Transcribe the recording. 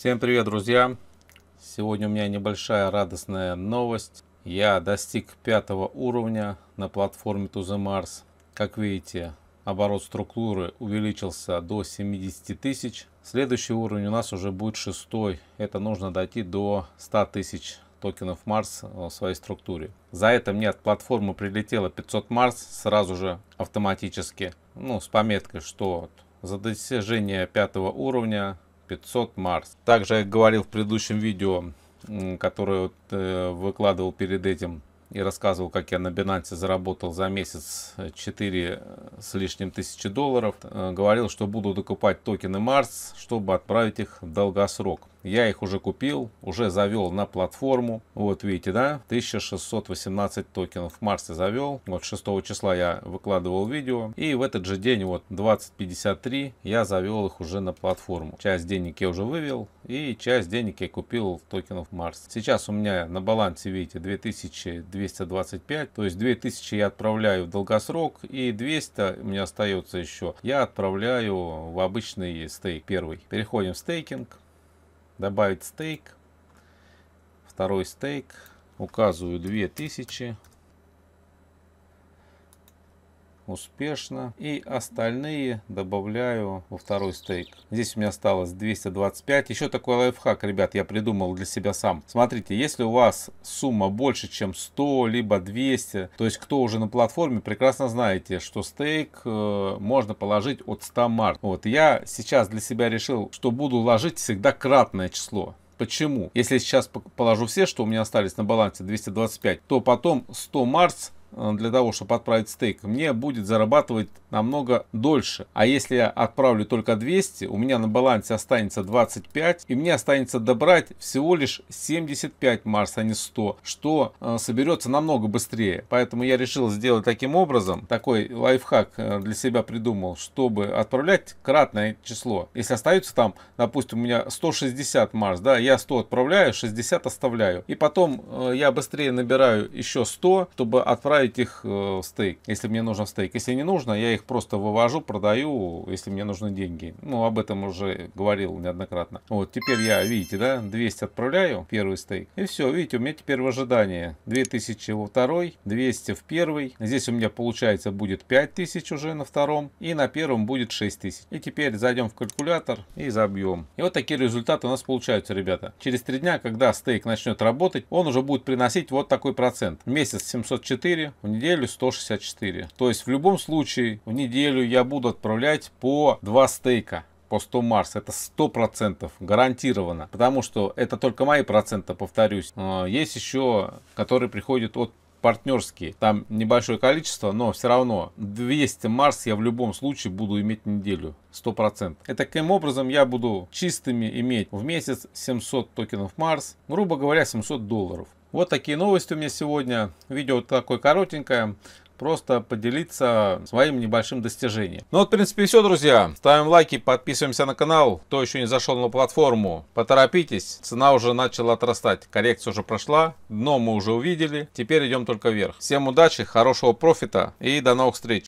Всем привет, друзья! Сегодня у меня небольшая радостная новость. Я достиг пятого уровня на платформе To The Mars. Как видите, оборот структуры увеличился до 70 тысяч. Следующий уровень у нас уже будет шестой. Это нужно дойти до 100 тысяч токенов Марс э, в своей структуре. За это мне от платформы прилетело 500 Марс сразу же автоматически. Ну, с пометкой, что за достижение пятого уровня 500 Марс. Также я говорил в предыдущем видео, которое вот, э, выкладывал перед этим и рассказывал, как я на Binance заработал за месяц 4 э, э, с лишним тысячи долларов. Э, говорил, что буду докупать токены Марс, чтобы отправить их в долгосрок. Я их уже купил, уже завел на платформу. Вот видите, да, 1618 токенов в марте завел. Вот 6 числа я выкладывал видео. И в этот же день, вот 2053, я завел их уже на платформу. Часть денег я уже вывел и часть денег я купил токенов Марс. Сейчас у меня на балансе, видите, 2225, то есть 2000 я отправляю в долгосрок и 200 у меня остается еще. Я отправляю в обычный стейк первый. Переходим в стейкинг добавить стейк, второй стейк, указываю 2000, успешно. И остальные добавляю во второй стейк. Здесь у меня осталось 225. Еще такой лайфхак, ребят, я придумал для себя сам. Смотрите, если у вас сумма больше, чем 100, либо 200, то есть кто уже на платформе, прекрасно знаете, что стейк э, можно положить от 100 март. Вот, я сейчас для себя решил, что буду ложить всегда кратное число. Почему? Если сейчас положу все, что у меня остались на балансе 225, то потом 100 марс Э, для того, чтобы отправить стейк, мне будет зарабатывать намного дольше. А если я отправлю только 200, у меня на балансе останется 25, и мне останется добрать всего лишь 75 Марс, а не 100, что э, соберется намного быстрее. Поэтому я решил сделать таким образом, такой лайфхак э, для себя придумал, чтобы отправлять кратное число. Если остается там, допустим, у меня 160 Марс, да, я 100 отправляю, 60 оставляю. И потом я быстрее набираю еще 100, чтобы отправить добавить их э, в стейк, если мне нужен стейк. Если не нужно, я их просто вывожу, продаю, если мне нужны деньги. Ну, об этом уже говорил неоднократно. Вот, теперь я, видите, да, 200 отправляю, первый стейк. И все, видите, у меня теперь в ожидании 2000 во второй, 200 в первый. Здесь у меня получается будет 5000 уже на втором. И на первом будет 6000. И теперь зайдем в калькулятор и забьем. И вот такие результаты у нас получаются, ребята. Через три дня, когда стейк начнет работать, он уже будет приносить вот такой процент. Месяц 704, в неделю 164. То есть в любом случае в неделю я буду отправлять по 2 стейка по 100 Марс. Это 100% гарантированно. Потому что это только мои проценты, повторюсь. А, есть еще, которые приходят от партнерские. Там небольшое количество, но все равно 200 Марс я в любом случае буду иметь неделю. 100%. И таким образом я буду чистыми иметь в месяц 700 токенов Марс. Грубо говоря, 700 долларов. Вот такие новости у меня сегодня. Видео вот такое коротенькое просто поделиться своим небольшим достижением. Ну вот, в принципе, все, друзья. Ставим лайки, подписываемся на канал. Кто еще не зашел на платформу, поторопитесь. Цена уже начала отрастать. Коррекция уже прошла. Дно мы уже увидели. Теперь идем только вверх. Всем удачи, хорошего профита и до новых встреч.